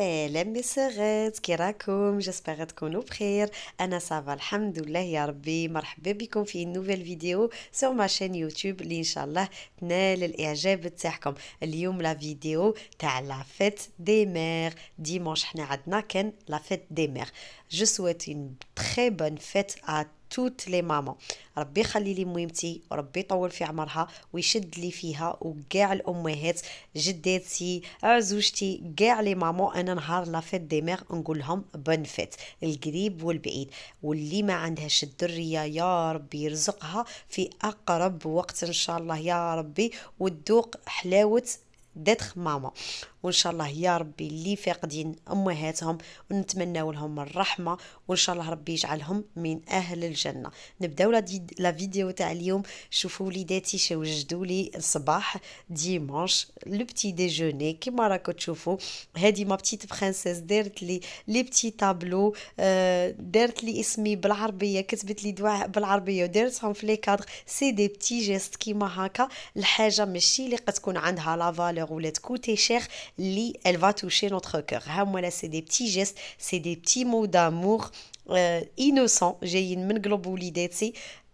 سلام يا سيغات كي راكم جيسبر تكونوا بخير انا صافا الحمد لله يا ربي مرحبا بكم في نوفيل فيديو سور ماشين يوتيوب اللي ان شاء الله تنال الاعجاب تاعكم اليوم لا فيديو تاع لا فيت دي مير ديمونش حنا عندنا كان لا فيت دي مير جو سويت اون تري بون فيت ا توت لي ماما ربي يخلي لي ميمتي وربي يطول في عمرها ويشد لي فيها وكاع الامهات جداتي عزوجتي كاع لي ماما انا نهار لا فيت دي ميغ نقول لهم بون فيت القريب والبعيد واللي ما عندهاش الدريه يا ربي يرزقها في اقرب وقت ان شاء الله يا ربي وتذوق حلاوه دتخ ماما وان شاء الله يا ربي اللي فاقدين امهاتهم ونتمناو لهم الرحمه وان شاء الله ربي يجعلهم من اهل الجنه نبداو لا فيديو تاع اليوم شوفوا وليداتي شو وجدوا لي الصباح ديمانش لو بتي ديجوني كيما راكو تشوفوا هذه ما بتيت برانسيس دارت لي لي بتي طابلو آه، دارت لي اسمي بالعربيه كتبت لي دعاء بالعربيه ودارتهم في لي كادر سي دي بتي جيست كيما هكا الحاجه ماشي اللي قد تكون عندها لا فالور ولا تكوتي شيخ elle va toucher notre cœur. là, c'est des petits gestes, c'est des petits mots d'amour. Euh, innocents j'ai une sais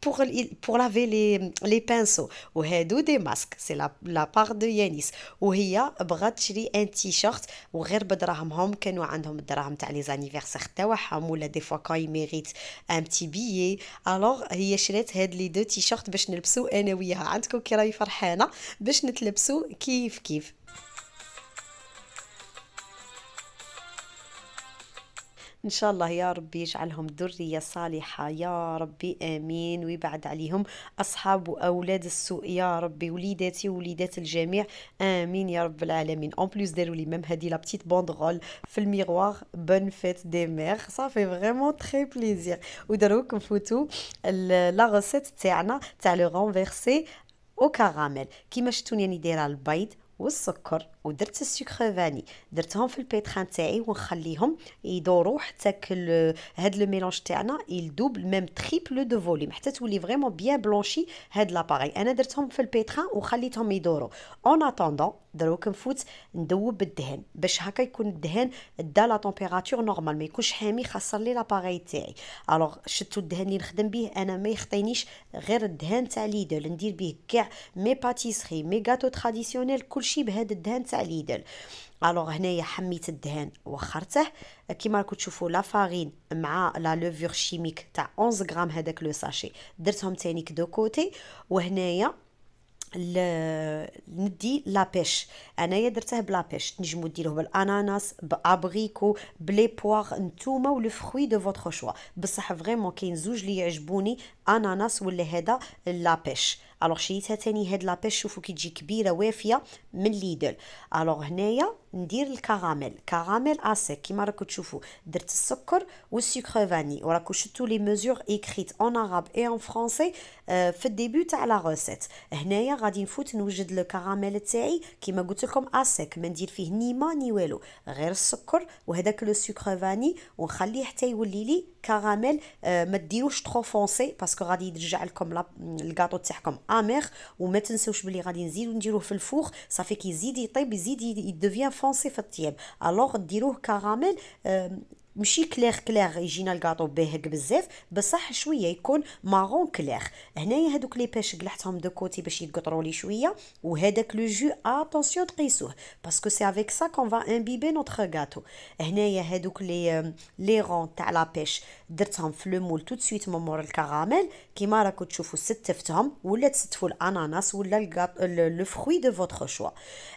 pour, pour laver les, les pinceaux وهادو دي ماسك سي لا, لا بار دو يانيس هي بغات تشري ان تي و غير بدراهمهم كانوا عندهم الدراهم تاع لي زانيفيرسير تاعهم ولا دي فوا كان يميريت ان تي بيي الوغ هي شرات هاد لي دو تي شيرت باش نلبسو انا وياها عندكم كي راهي فرحانه باش نتلبسو كيف كيف إن شاء الله يا ربي يجعلهم ذرية صالحة يا ربي آمين ويبعد عليهم أصحاب وأولاد السوء يا ربي وليداتي ووليدات الجميع آمين يا رب العالمين أون بلوس داروا لي ميم هذه لا بتيت بوندغول في الميغوار بون فيت دي ميغ صافي فريمون تري بليزير لكم فوتو لا غوسيت تاعنا تاع لو غونفيرسي او كراميل كيما شفتوني يعني راني دايره البيض والسكر ودرت السكر فاني درتهم في البيتخان تاعي ونخليهم يدوروا حتى كل هاد لو ميلونج تاعنا يدوب ميم تريبل دو فوليم حتى تولي فريمون بيان بلونشي هاد لاباري انا درتهم في البيتخان وخليتهم يدوروا اون اتوندون دروك نفوت ندوب الدهن باش هكا يكون الدهن دا لا تمبيراتور نورمال ما يكونش حامي خاصه لي لاباري تاعي الوغ شتو الدهن اللي نخدم به انا ما يخطينيش غير الدهن تاع ليدل ندير به كاع مي باتيسري مي غاتو تراديسيونيل كلشي بهذا الدهن تاع ليدل الوغ هنايا حميت الدهان وخرته كيما راكم تشوفوا لا فارين مع لا لوفور شيميك تاع 11 غرام هذاك لو ساشي درتهم ثاني دو كوتي وهنايا ندي لابيش انايا درته بلا بيش تنجمو ديروه بالاناناس بابريكو بلي بواغ نتوما ولو فروي دو فوتر شوا بصح فريمون كاين زوج لي يعجبوني اناناس ولا هذا لابيش الوغ شريتها تاني هاد لابيش شوفوا كي تجي كبيره وافيه من ليدل الوغ هنايا ندير الكراميل كراميل اسيك كيما راكو تشوفوا درت السكر والسكر فاني راكو شفتوا لي ميزور ايكريت اون عرب اي اون فرونسي في الديبي تاع لا روسيت هنايا غادي نفوت نوجد الكراميل تاعي كيما قلت لكم اسيك ما ندير فيه نيما ني والو غير السكر وهذاك لو سكر فاني ونخليه حتى يولي لي كراميل ما ديروش ترو فونسي باسكو غادي يرجع لكم الكاطو تاعكم امير وما تنساوش بلي غادي نزيدو نديروه في الفوخ صافي كيزيد يطيب يزيد يدوفيان فونسي في الطياب الوغ ديروه كراميل ماشي كليغ كليغ يجينا الكاطو باهك بزاف بصح شويه يكون مارون كليغ هنايا هذوك لي باش قلحتهم دو كوتي باش يقطروا لي شويه وهذاك لو جو اتونسيون تقيسوه باسكو سي افيك سا كون فا امبيبي نوتخ غاتو هنايا هذوك لي لي رون تاع لا بيش درتهم في لو مول توت سويت من مور الكراميل كيما راكو تشوفوا ستفتهم ولا تستفوا الاناناس ولا لو فروي دو فوتر شوا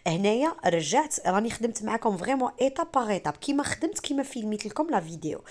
هنايا رجعت راني خدمت معاكم فريمون ايتاب باغ ايتاب كيما خدمت كيما فيلميت لكم لا فيديو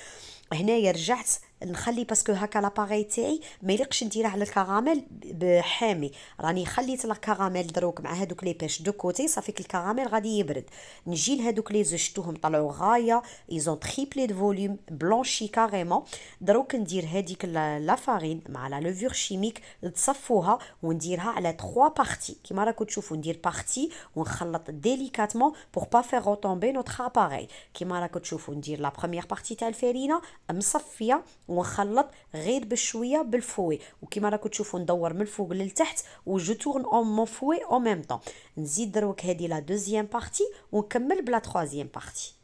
هنايا رجعت نخلي باسكو هكا لاباغي تاعي ما يليقش نديره على الكراميل بحامي راني خليت كراميل دروك مع هذوك لي بيش دو كوتي صافيك الكراميل غادي يبرد نجي لهذوك لي زوج شفتوهم طلعوا غايه ايزون تريبلي دو فوليوم بلونشي كاريمون دروك ندير هذيك لا فارين مع لا لوفور شيميك تصفوها ونديرها على 3 بارتي كيما راكم تشوفوا ندير بارتي ونخلط ديليكاتمون بور با فير روتومبي نوتر اباري كيما راكم تشوفوا ندير لا بروميير بارتي تاع الفارينه مصفيه ونخلط غير بشويه بالفوي وكما راكم تشوفوا ندور من الفوق للتحت وجو تورن اون مون فوي او ميم طون نزيد دروك هذه لا دوزيام بارتي ونكمل بلا تخوازيام بارتي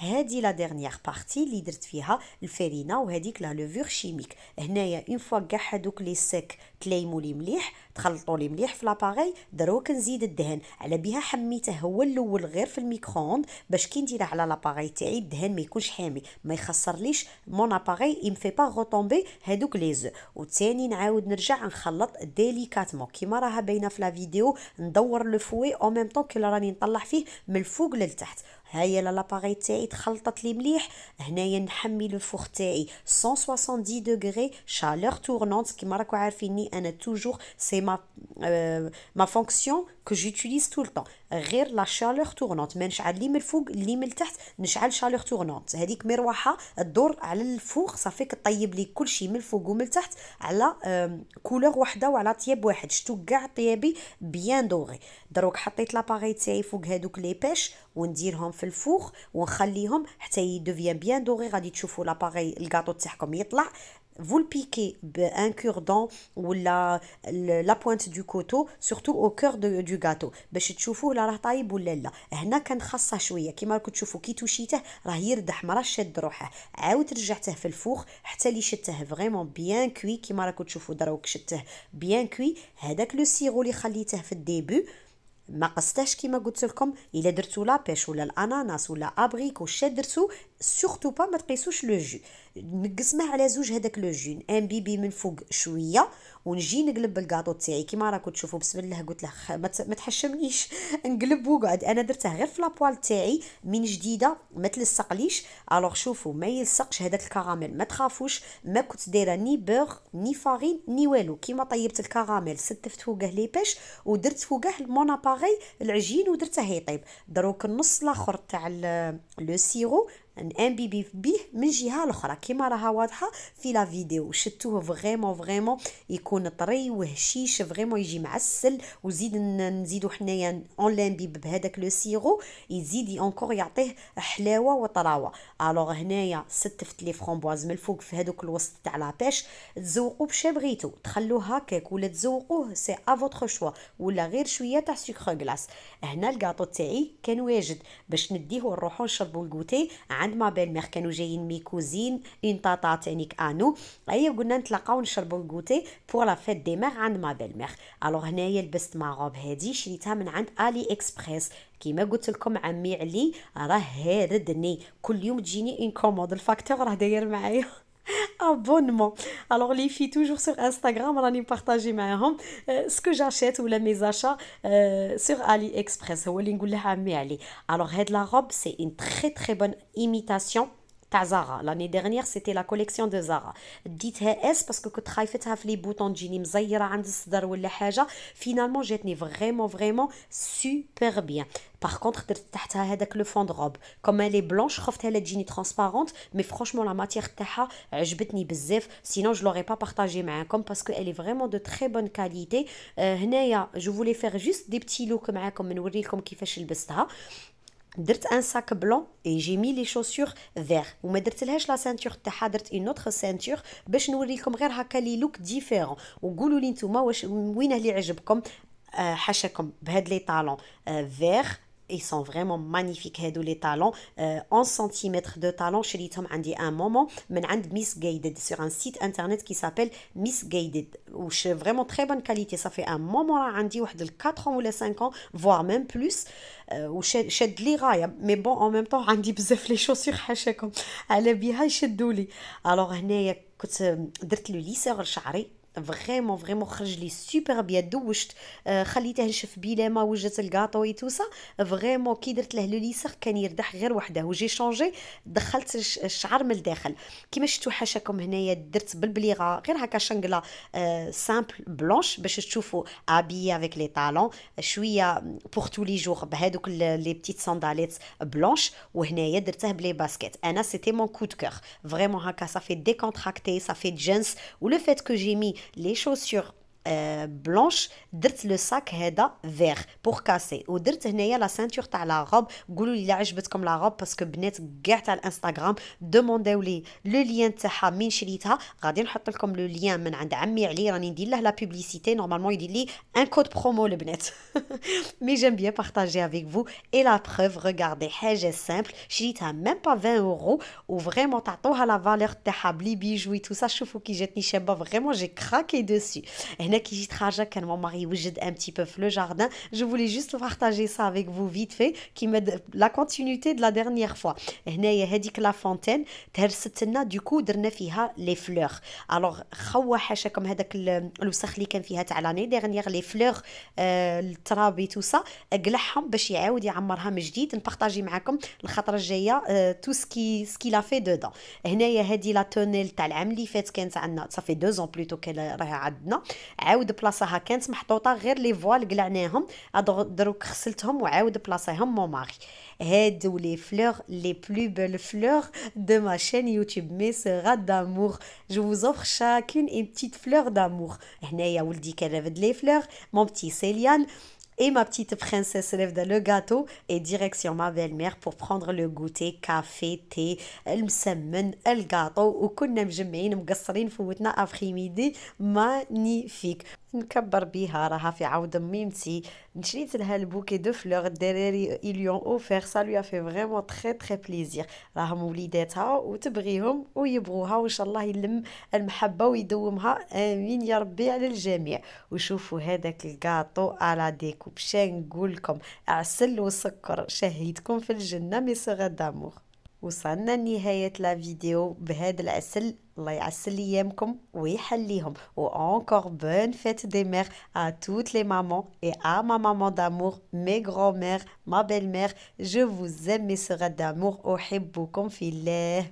هادي لا ديرنيير بارتي اللي درت فيها الفرينه وهذيك لا لوفور شيميك هنايا اون فوا كاع هادوك لي سيك تليمو لي مليح تخلطوا لي مليح في لاباغي دروك نزيد الدهن على بها حميته هو الاول غير في الميكرووند باش كي نديرها على لاباغي تاعي الدهن ما يكونش حامي ما يخسرليش مون اباغي اي في با غوطومبي هادوك لي زو وثاني نعاود نرجع نخلط ديليكاتمون كيما راها باينه في لا فيديو ندور لو فوي او ميم طون كي راني نطلع فيه من الفوق للتحت هيا لاباغي تاعي تخلطت لي مليح هنايا لو الفوخ تاعي 170 دوغري شالور تورنونت كيما راكو عارفيني انا توجور سي ما ما فونكسيون كو جوتيليز طول طون غير لا شالور تورنونت ما نشعل لي من الفوق لي من التحت نشعل شالور تورنونت هذيك مروحه تدور على الفوق صافي كطيب لي كل شيء من الفوق ومن التحت على كولور euh, وحده وعلى طياب واحد شتو كاع طيابي بيان دوغي دروك حطيت لاباغي تاعي فوق هذوك لي بيش ونديرهم في الفوخ ونخليهم حتى يدوفيان بيان دوغي غادي تشوفوا لاباغي الكاطو تاعكم يطلع فو البيكي بان un ولا dent ou la, la pointe du couteau surtout au باش تشوفوه لا راه طايب ولا لا هنا كان خاصه شويه كيما راكم تشوفوا كي توشيته راه يردح ما راهش شاد روحه عاود رجعته في الفوخ حتى لي شته فريمون بيان كوي كيما راكم تشوفوا دروك شته بيان كوي هذاك لو سيرو اللي خليته في الديبي ما قصتاش كيما قلت لكم الا درتو لابيش ولا الاناناس ولا ابريكو الشا درتو سورتو با ما تقيسوش لو جو نقسمه على زوج هذاك لو جون بيبي من فوق شويه ونجي نقلب الكاطو تاعي كيما راكم تشوفوا بسم الله قلت له ما تحشمنيش نقلب وقعد انا درته غير في لابوال تاعي من جديده ما تلصقليش الوغ شوفوا ما يلصقش هذاك الكراميل ما تخافوش ما كنت دايره ني بوغ ني فارين ني والو كيما طيبت الكراميل ستفت فوقه لي باش ودرت فوقه مون العجين ودرته يطيب دروك النص الاخر تاع لو سيرو بي بيه من جهه اخرى كما راها واضحه في لا فيديو شتوه فريمون فريمون يكون طري وهشيش فريمون يجي معسل وزيد نزيدو حنايا بي بهذاك لو سيرو يزيد اونكور يعطيه حلاوه وطراوه الوغ هنايا ستفت لي فرومبواز من الفوق في هذوك الوسط تاع لاباش تزوقوا بشا بغيتو تخلوه هكاك ولا تزوقوه سي ا فوتر شوا ولا غير شويه تاع سكر غلاس هنا الكاطو تاعي كان واجد باش نديه ونروحو نشربو الكوتي عند ما بين ميغ كانوا جايين مي كوزين اون طاطا تانيك انو هيا قلنا نتلاقاو نشربو الكوتي بور لا فيت دي ميغ عند ما بين ميغ الوغ هنايا لبست ما غوب هادي شريتها من عند الي اكسبريس كيما قلت لكم عمي علي راه هاردني كل يوم تجيني اون كومود الفاكتور راه داير معايا abonnement. Alors les filles, toujours sur Instagram, on a partagé hein, euh, ce que j'achète ou mes achats euh, sur AliExpress. Alors, cette la robe, c'est une très très bonne imitation ta Zara. L'année dernière, c'était la collection de Zara. Dites-le S parce que quand je fais les boutons de jeans, je Andes, Dar ou les حاجة finalement, j'ai tenu vraiment, vraiment super bien. Par contre, ta ta avec le fond de robe. Comme elle est blanche, je trouve qu'elle est transparente, mais franchement, la matière, ta euh, je vais sinon je ne l'aurais pas partagé mais comme parce qu'elle est vraiment de très bonne qualité. Euh, je voulais faire juste des petits looks avec comme je vous montrer comment je le درت ان ساك بلون اي جي مي لي شوسيغ فيغ وما لهاش لا سانتور تاعها درت اون اوتر سانتور باش نوريكم غير هكا لي لوك ديفيرون وقولوا لي نتوما واش وينه اللي عجبكم آه حاشاكم بهاد لي طالون آه فيغ ils sont vraiment magnifiques هادو les talons euh, 11 cm de talons شريتهم عندي un moment من عند Miss Guided sur un site internet qui s'appelle Miss Guided وش vraiment très bonne qualité ça fait un moment راه عندي واحد 4 ans ولا 5 ans voire même plus شد لي غايه mais bon en même temps عندي بزاف les chaussures حاشاكم على بها يشدوا لي alors هنايا كنت euh, درت لو ليسير لشعري فريمون فريمون خرج لي سوبر بيان دوشت آه، خليته نشف بيلا ما وجدت الكاطو اي توسا فريمون كي درت له لو ليسر كان يردح غير وحده وجي شونجي دخلت الشعر من الداخل كيما شفتوا حاشاكم هنايا درت بالبليغه غير هكا شنقله سامبل آه، بلونش باش تشوفوا ابي افيك لي طالون شويه بوغ تو لي جور بهذوك لي بتيت سانداليت بلونش وهنايا درته بلي باسكيت انا سيتي مون كود كور فريمون هكا صافي ديكونتراكتي صافي جينز ولو فات كو جي مي les chaussures euh, blanche, j'ai le sac sac vert pour casser. Et j'ai la ceinture de la robe. Dites-moi si comme la robe parce que les filles Instagram, demandez-le le lien de le lien de la à la publicité. Normalement, il un code promo, le filles. Mais j'aime bien partager avec vous et la preuve, regardez, c'est simple. Je l'ai même pas 20 euros. Ou vraiment, vous à la valeur de la bijoux tout ça. Vous qui qu'il ni jette vraiment, j'ai craqué dessus. كي جيت خارجه كان ماما يوجد ان بتي بو في لو جاردان جو فولي جوست بارطاجي سا افيك فو فيت في كيما لا كونتينيتي دو لا ديرنيير فوا هنايا هذيك لا فونتين تهرست لنا دوكو درنا فيها لي فلوغ الوغ خوا حاشاكم هذاك الوسخ اللي كان فيها تاع لاني ديرنيير لي فلوغ آه الترابي تو سا اقلعهم باش يعاود يعمرها من جديد نبارطاجي معاكم الخطره الجايه آه تو سكي سكي لا في دودون هنايا هذه لا تونيل تاع العام اللي فات كانت عندنا صافي دو زون بلوتو كان راها عندنا عاود بلاصاها كانت محطوطه غير لي فوال قلعناهم دروك غسلتهم وعاود بلاصاهم مو ماري هادو لي فلور لي بلو بل فلور دو ما شين يوتيوب مي سيغا دامور جو فوز اوفر شاكين اي بتيت فلور دامور هنايا ولدي كان رافد لي فلور مون بتي سيليان et ma petite princesse lève dans le gâteau et direction ma belle-mère pour prendre le goûter café thé gâteau. المسمن الجاطو je midi magnifique نكبر بيها راها في عود ميمتي نشريت لها البوكي دو فلوغ الدراري اليون اوفير سا لو في فريمون تري تري بليزير راهم وليداتها وتبغيهم ويبغوها وان شاء الله يلم المحبه ويدومها امين يا ربي على الجميع وشوفوا هذاك الكاطو على ديكو باش نقول لكم عسل وسكر شهيتكم في الجنه مي سوغ دامور وصلنا لنهايه لا فيديو بهذا العسل Ou encore bonne fête des mères à toutes les mamans et à ma maman d'amour, mes grands-mères, ma belle-mère. Je vous aime, mes sœurs d'amour. Au revoir,